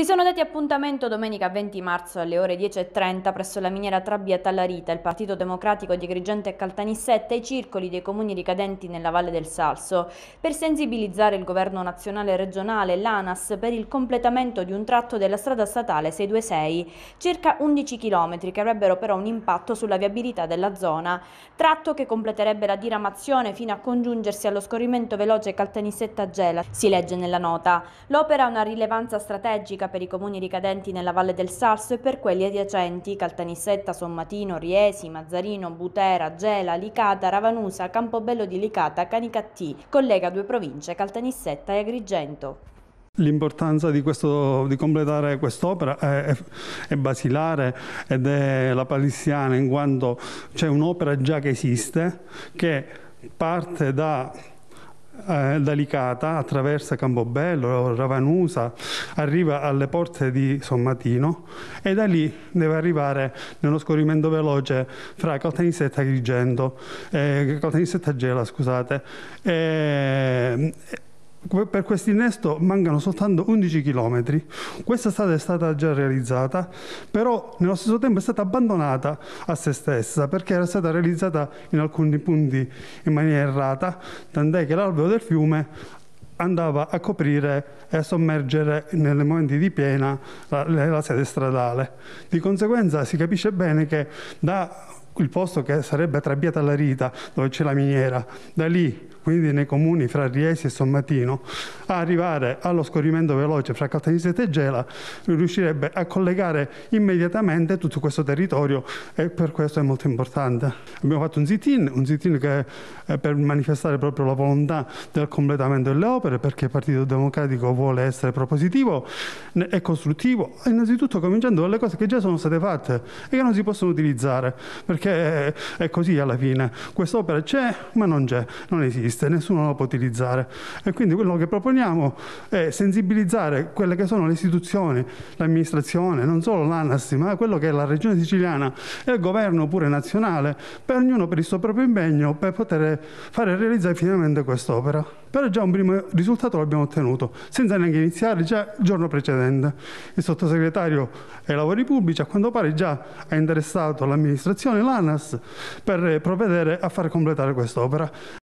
Si sono dati appuntamento domenica 20 marzo alle ore 10.30 presso la miniera Trabbia Tallarita, il Partito Democratico di Grigente e Caltanissetta e i circoli dei comuni ricadenti nella Valle del Salso per sensibilizzare il governo nazionale e regionale l'ANAS per il completamento di un tratto della strada statale 626, circa 11 km che avrebbero però un impatto sulla viabilità della zona, tratto che completerebbe la diramazione fino a congiungersi allo scorrimento veloce Caltanissetta Gela, si legge nella nota. L'opera ha una rilevanza strategica per i comuni ricadenti nella Valle del Sasso e per quelli adiacenti Caltanissetta, Sommatino, Riesi, Mazzarino, Butera, Gela, Licata, Ravanusa, Campobello di Licata, Canicattì. Collega due province, Caltanissetta e Agrigento. L'importanza di, di, completare quest'opera è, è, basilare ed è la palissiana in quanto c'è un'opera già che esiste, che parte da eh, da Licata, attraversa Campobello, Ravanusa, arriva alle porte di Sommatino e da lì deve arrivare nello scorrimento veloce fra Caltanissetta e Agrigento, eh, Caltanissetta Gela, scusate, e, per questo innesto mancano soltanto 11 km. Questa strada è stata già realizzata, però nello stesso tempo è stata abbandonata a se stessa perché era stata realizzata in alcuni punti in maniera errata, tant'è che l'alveo del fiume andava a coprire e a sommergere nei momenti di piena la, la, sede stradale. Di conseguenza si capisce bene che da il posto che sarebbe a Trebbiata alla Rita, dove c'è la miniera, da lì, quindi nei comuni fra Riesi e Sommatino, a arrivare allo scorrimento veloce fra Caltanissi e Tegela, riuscirebbe a collegare immediatamente tutto questo territorio e per questo è molto importante. Abbiamo fatto un sit-in, un sit-in che è per manifestare proprio la volontà del completamento delle opere, perché il Partito Democratico vuole essere propositivo e costruttivo, innanzitutto cominciando dalle cose che già sono state fatte e che non si possono utilizzare, perché perché è così alla fine. Quest'opera c'è, ma non c'è, non esiste, nessuno la può utilizzare. E quindi quello che proponiamo è sensibilizzare quelle che sono le istituzioni, l'amministrazione, non solo l'ANAS, ma quello che è la regione siciliana e il governo pure nazionale, per ognuno per il suo proprio impegno, per poter fare realizzare finalmente quest'opera. Però già un primo risultato l'abbiamo ottenuto, senza neanche iniziare già il giorno precedente. Il sottosegretario ai lavori pubblici a quanto pare già ha interessato l'amministrazione l'ANAS per eh, provvedere a far completare quest'opera.